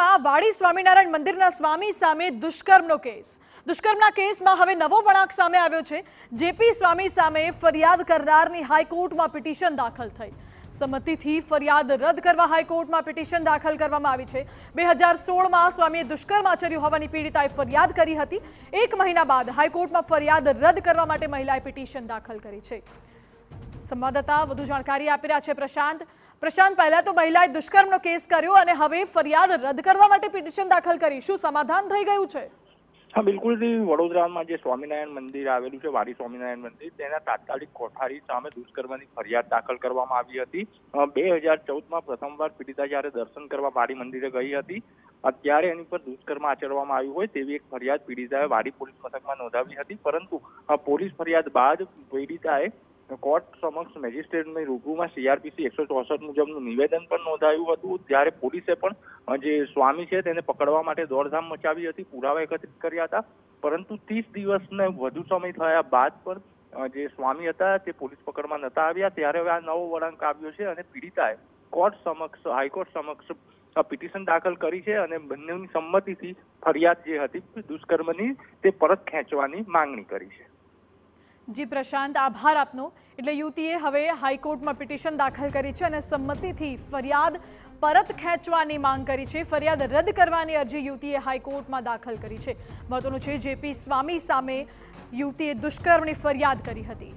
વડોદરામાં વાડી સ્વામિનારાયણ મંદિરના સ્વામી સામે દુષ્કર્મનો કેસ દુષ્કર્મના કેસમાં હવે નવો વળાંક સામે આવ્યો છે જેપી સ્વામી સામે ફરિયાદ કરનારની હાઈકોર્ટમાં પિટિશન દાખલ થઈ સંમતિથી ફરિયાદ રદ કરવા હાઈકોર્ટમાં પિટિશન દાખલ કરવામાં આવી છે બે હજાર સોળમાં સ્વામીએ દુષ્કર્મ આચર્યું હોવાની પીડિતાએ ફરિયાદ કરી હતી એક મહિના બાદ હાઈકોર્ટમાં ફરિયાદ રદ કરવા માટે મહિલાએ પિટિશન દાખલ કરી છે સંવાદદાતા વધુ જાણકારી આપી રહ્યા છે પ્રશાંત પ્રશાંત પહેલા તો મહિલાએ દુષ્કર્મનો કેસ કર્યો અને હવે ફરિયાદ રદ કરવા માટે પિટિશન દાખલ કરી શું સમાધાન થઈ ગયું છે હા બિલકુલ વડોદરામાં જે સ્વામિનારાયણ મંદિર આવેલું છે વાડી સ્વામિનારાયણ મંદિર તેના તાત્કાલિક કોઠારી સામે દુષ્કર્મની ફરિયાદ દાખલ કરવામાં આવી હતી બે હજાર ચૌદમાં પ્રથમવાર પીડિતા જ્યારે દર્શન કરવા વાડી મંદિરે ગઈ હતી અત્યારે એની પર દુષ્કર્મ આચરવામાં આવ્યું હોય તેવી એક ફરિયાદ પીડિતાએ વાડી પોલીસ મથકમાં નોંધાવી હતી પરંતુ પોલીસ ફરિયાદ બાદ પીડિતાએ કોર્ટ સમક્ષ મેજિસ્ટ્રેટની રૂબરૂમાં સીઆરપીસી એકસો ચોસઠ મુજબનું નિવેદન પણ નોંધાયું હતું ત્યારે પોલીસે પણ જે સ્વામી છે તેને પકડવા માટે દોડધામ મચાવી હતી પુરાવા એકત્રિત કર્યા હતા પરંતુ ત્રીસ દિવસને વધુ સમય થયા બાદ પણ જે સ્વામી હતા તે પોલીસ પકડમાં નતા આવ્યા ત્યારે હવે આ નવો વળાંક આવ્યો છે અને પીડિતાએ કોર્ટ સમક્ષ હાઈકોર્ટ સમક્ષ પિટિશન દાખલ કરી છે અને બંનેની સંમતિથી ફરિયાદ જે હતી દુષ્કર્મની તે પરત ખેંચવાની માંગણી કરી છે જી પ્રશાંત આભાર આપનો એટલે યુવતીએ હવે હાઈકોર્ટમાં પિટિશન દાખલ કરી છે અને સંમતિથી ફરિયાદ પરત ખેંચવાની માંગ કરી છે ફરિયાદ રદ કરવાની અરજી યુવતીએ હાઈકોર્ટમાં દાખલ કરી છે મહત્વનું છે જેપી સ્વામી સામે યુવતીએ દુષ્કર્મની ફરિયાદ કરી હતી